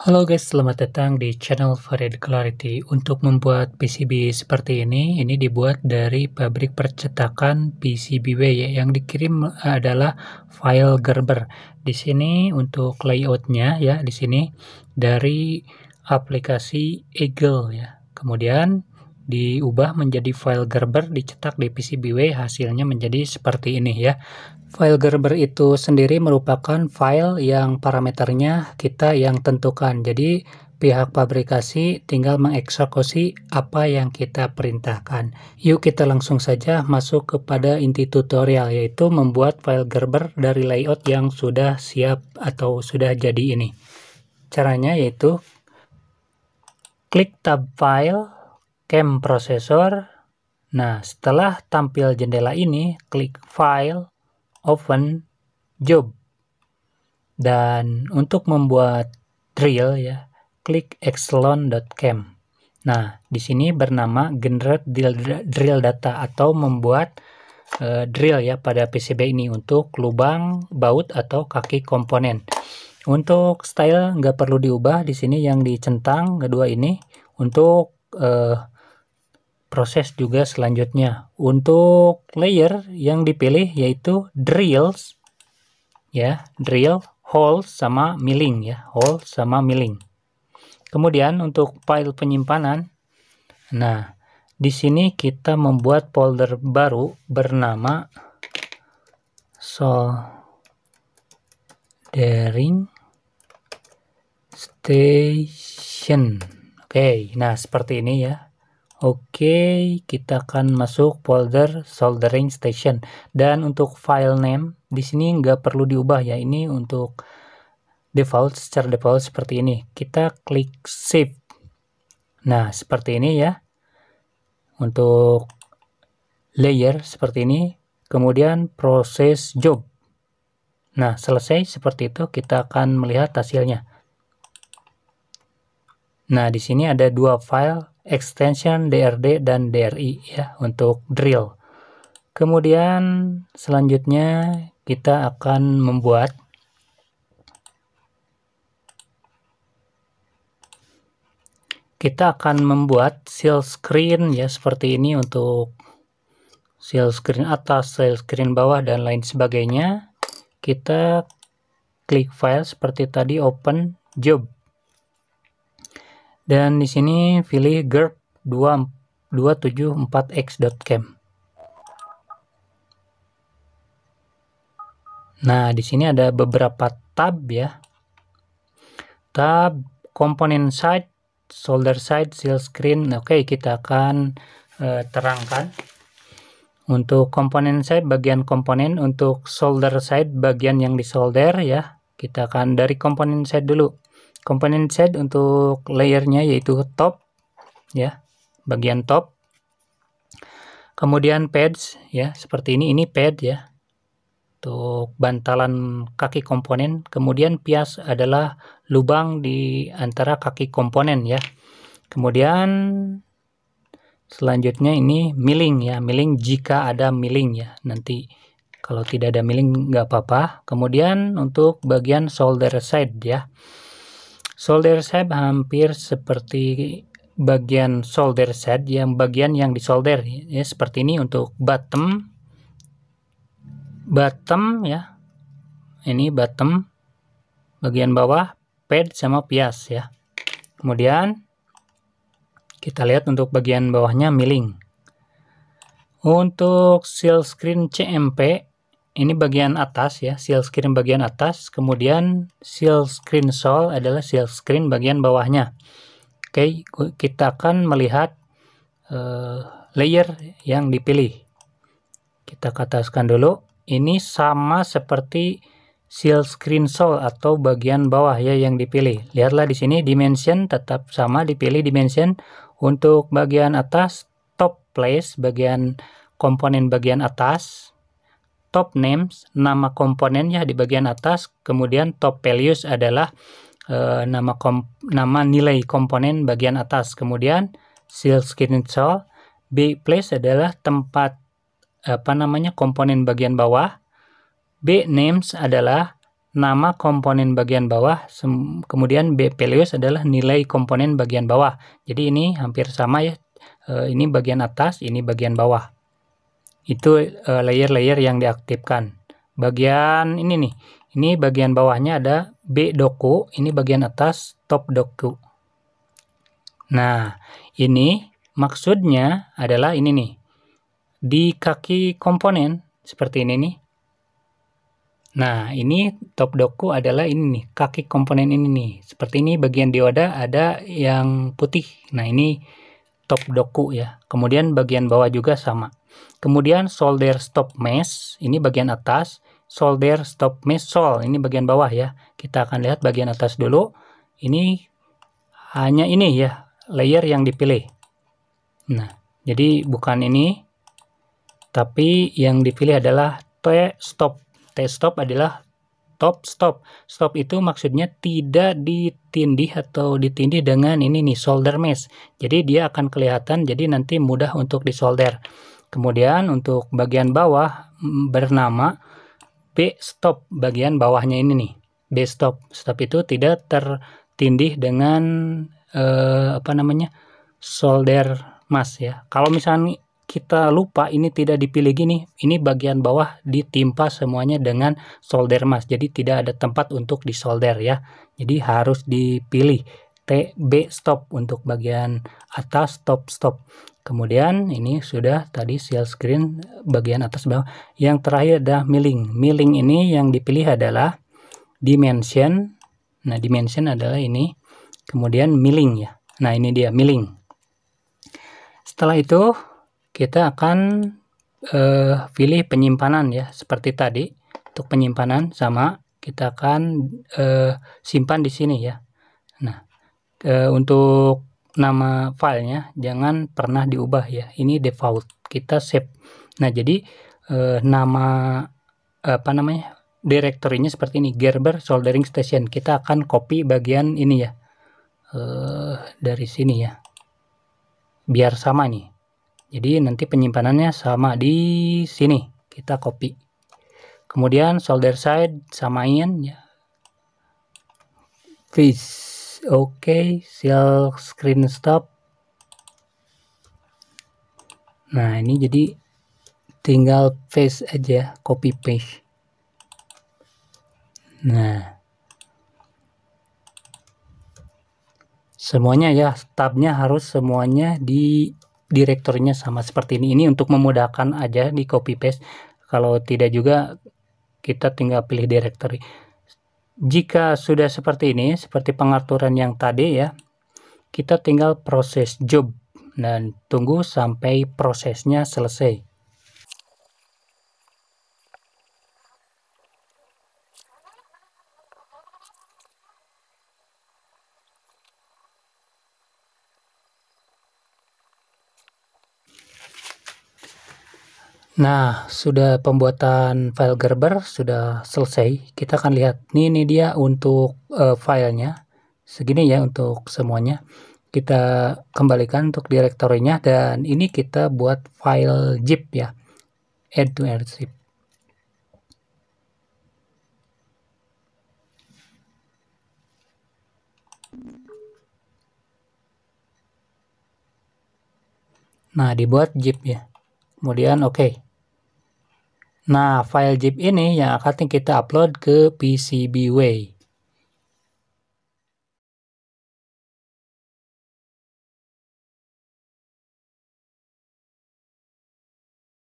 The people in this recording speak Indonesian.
Halo guys, selamat datang di channel Farid Clarity. Untuk membuat PCB seperti ini, ini dibuat dari pabrik percetakan PCBW ya, yang dikirim adalah file Gerber. Di sini untuk layoutnya ya, di sini dari aplikasi Eagle ya. Kemudian diubah menjadi file Gerber dicetak di PCBWay hasilnya menjadi seperti ini ya. File Gerber itu sendiri merupakan file yang parameternya kita yang tentukan. Jadi pihak pabrikasi tinggal mengeksekusi apa yang kita perintahkan. Yuk kita langsung saja masuk kepada inti tutorial yaitu membuat file Gerber dari layout yang sudah siap atau sudah jadi ini. Caranya yaitu klik tab file cam processor. Nah, setelah tampil jendela ini, klik File, Open, Job. Dan untuk membuat drill ya, klik epsilon.cam. Nah, di sini bernama generate drill data atau membuat uh, drill ya pada PCB ini untuk lubang, baut atau kaki komponen. Untuk style nggak perlu diubah di sini yang dicentang kedua ini untuk uh, proses juga selanjutnya untuk layer yang dipilih yaitu drills ya drill hole sama milling ya hole sama milling kemudian untuk file penyimpanan nah di sini kita membuat folder baru bernama soldering station oke okay, nah seperti ini ya Oke, kita akan masuk folder soldering station. Dan untuk file name, di sini nggak perlu diubah ya. Ini untuk default, secara default seperti ini. Kita klik save. Nah, seperti ini ya. Untuk layer seperti ini. Kemudian proses job. Nah, selesai seperti itu kita akan melihat hasilnya. Nah, di sini ada dua file extension DRD dan DRI ya untuk drill. Kemudian selanjutnya kita akan membuat kita akan membuat seal screen ya seperti ini untuk seal screen atas, seal screen bawah dan lain sebagainya. Kita klik file seperti tadi open job dan di sini pilih gerp 274x.cam. Nah, di sini ada beberapa tab ya. Tab component side, solder side, seal screen. Oke, kita akan uh, terangkan. Untuk component side, bagian komponen. Untuk solder side, bagian yang disolder ya. Kita akan dari component side dulu komponen set untuk layernya yaitu top ya bagian top kemudian pads ya seperti ini ini pad ya untuk bantalan kaki komponen kemudian pias adalah lubang di antara kaki komponen ya kemudian selanjutnya ini milling ya milling jika ada milling ya nanti kalau tidak ada milling nggak apa-apa kemudian untuk bagian solder side ya solder set hampir seperti bagian solder set yang bagian yang disolder ya seperti ini untuk bottom bottom ya ini bottom bagian bawah pad sama pias ya kemudian kita lihat untuk bagian bawahnya milling untuk seal screen CMP ini bagian atas ya, seal screen bagian atas, kemudian seal screen sole adalah seal screen bagian bawahnya. Oke, kita akan melihat uh, layer yang dipilih. Kita kataskan dulu. Ini sama seperti seal screen sole atau bagian bawah ya yang dipilih. Lihatlah di sini dimension tetap sama dipilih dimension untuk bagian atas top place bagian komponen bagian atas top names, nama komponennya di bagian atas, kemudian top values adalah e, nama kom, nama nilai komponen bagian atas. Kemudian sales screenshot B place adalah tempat apa namanya komponen bagian bawah. B names adalah nama komponen bagian bawah, kemudian B values adalah nilai komponen bagian bawah. Jadi ini hampir sama ya. E, ini bagian atas, ini bagian bawah itu eh, layer-layer yang diaktifkan bagian ini nih ini bagian bawahnya ada B doku ini bagian atas top doku nah ini maksudnya adalah ini nih di kaki komponen seperti ini nih nah ini top doku adalah ini nih kaki komponen ini nih seperti ini bagian dioda ada yang putih nah ini top doku ya kemudian bagian bawah juga sama Kemudian solder stop mesh, ini bagian atas. Solder stop mesh sol, ini bagian bawah ya. Kita akan lihat bagian atas dulu. Ini hanya ini ya, layer yang dipilih. Nah, jadi bukan ini, tapi yang dipilih adalah T stop. T stop adalah top stop. Stop itu maksudnya tidak ditindih atau ditindih dengan ini nih solder mesh. Jadi dia akan kelihatan jadi nanti mudah untuk disolder. Kemudian untuk bagian bawah bernama B stop bagian bawahnya ini nih. B stop. Stop itu tidak tertindih dengan eh, apa namanya? solder mas ya. Kalau misalnya kita lupa ini tidak dipilih gini, ini bagian bawah ditimpa semuanya dengan solder mas. Jadi tidak ada tempat untuk disolder ya. Jadi harus dipilih Tb B stop untuk bagian atas stop stop. Kemudian ini sudah tadi seal screen bagian atas bawah. Yang terakhir adalah milling. Milling ini yang dipilih adalah dimension. Nah, dimension adalah ini. Kemudian milling ya. Nah, ini dia milling. Setelah itu kita akan uh, pilih penyimpanan ya seperti tadi untuk penyimpanan sama kita akan uh, simpan di sini ya e, untuk nama filenya jangan pernah diubah ya ini default kita save nah jadi e, nama apa namanya direktorinya seperti ini Gerber soldering station kita akan copy bagian ini ya e, dari sini ya biar sama nih jadi nanti penyimpanannya sama di sini kita copy kemudian solder side samain ya please Oke, seal screen stop. Nah, ini jadi tinggal paste aja, copy paste. Nah. Semuanya ya, tabnya harus semuanya di direktornya sama seperti ini. Ini untuk memudahkan aja di copy paste. Kalau tidak juga kita tinggal pilih directory jika sudah seperti ini seperti pengaturan yang tadi ya kita tinggal proses job dan tunggu sampai prosesnya selesai Nah, sudah pembuatan file Gerber sudah selesai. Kita akan lihat. Nih, ini dia untuk uh, filenya. Segini ya untuk semuanya. Kita kembalikan untuk direktorinya dan ini kita buat file zip ya. Add to ZIP. Nah, dibuat zip ya. Kemudian oke. Okay Nah, file zip ini yang akan kita upload ke PCBWay.